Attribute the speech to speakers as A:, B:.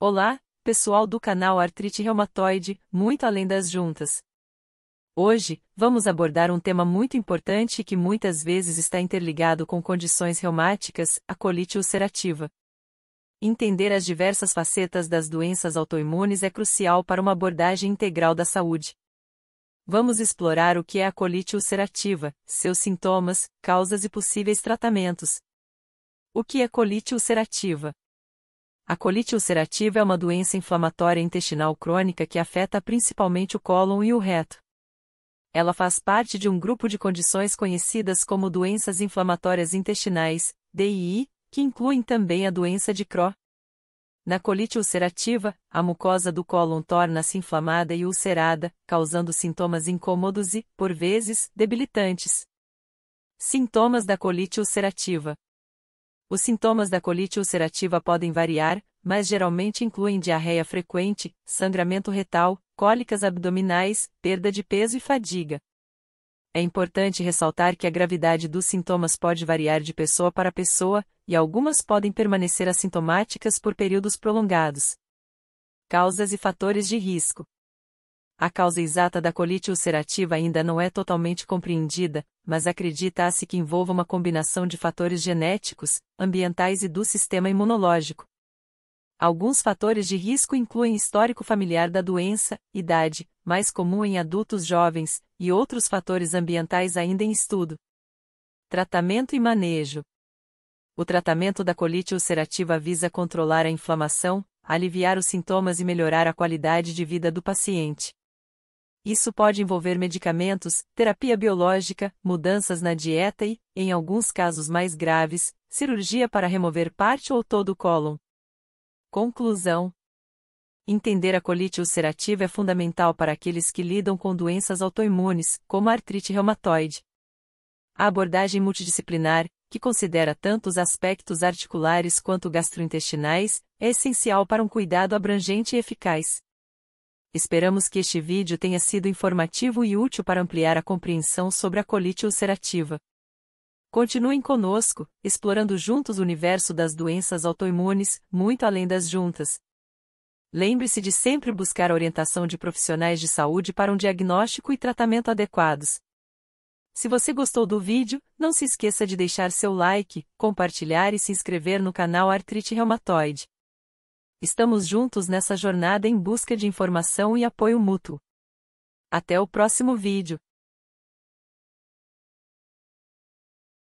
A: Olá, pessoal do canal Artrite Reumatoide, muito além das juntas. Hoje, vamos abordar um tema muito importante que muitas vezes está interligado com condições reumáticas, a colite ulcerativa. Entender as diversas facetas das doenças autoimunes é crucial para uma abordagem integral da saúde. Vamos explorar o que é a colite ulcerativa, seus sintomas, causas e possíveis tratamentos. O que é colite ulcerativa? A colite ulcerativa é uma doença inflamatória intestinal crônica que afeta principalmente o cólon e o reto. Ela faz parte de um grupo de condições conhecidas como doenças inflamatórias intestinais, DII, que incluem também a doença de Crohn. Na colite ulcerativa, a mucosa do cólon torna-se inflamada e ulcerada, causando sintomas incômodos e, por vezes, debilitantes. Sintomas da colite ulcerativa os sintomas da colite ulcerativa podem variar, mas geralmente incluem diarreia frequente, sangramento retal, cólicas abdominais, perda de peso e fadiga. É importante ressaltar que a gravidade dos sintomas pode variar de pessoa para pessoa, e algumas podem permanecer assintomáticas por períodos prolongados. Causas e fatores de risco. A causa exata da colite ulcerativa ainda não é totalmente compreendida, mas acredita-se que envolva uma combinação de fatores genéticos, ambientais e do sistema imunológico. Alguns fatores de risco incluem histórico familiar da doença, idade, mais comum em adultos jovens, e outros fatores ambientais ainda em estudo. Tratamento e manejo: O tratamento da colite ulcerativa visa controlar a inflamação, aliviar os sintomas e melhorar a qualidade de vida do paciente. Isso pode envolver medicamentos, terapia biológica, mudanças na dieta e, em alguns casos mais graves, cirurgia para remover parte ou todo o cólon. Conclusão: Entender a colite ulcerativa é fundamental para aqueles que lidam com doenças autoimunes, como a artrite reumatoide. A abordagem multidisciplinar, que considera tanto os aspectos articulares quanto gastrointestinais, é essencial para um cuidado abrangente e eficaz. Esperamos que este vídeo tenha sido informativo e útil para ampliar a compreensão sobre a colite ulcerativa. Continuem conosco, explorando juntos o universo das doenças autoimunes, muito além das juntas. Lembre-se de sempre buscar a orientação de profissionais de saúde para um diagnóstico e tratamento adequados. Se você gostou do vídeo, não se esqueça de deixar seu like, compartilhar e se inscrever no canal Artrite Reumatoide. Estamos juntos nessa jornada em busca de informação e apoio mútuo. Até o próximo vídeo.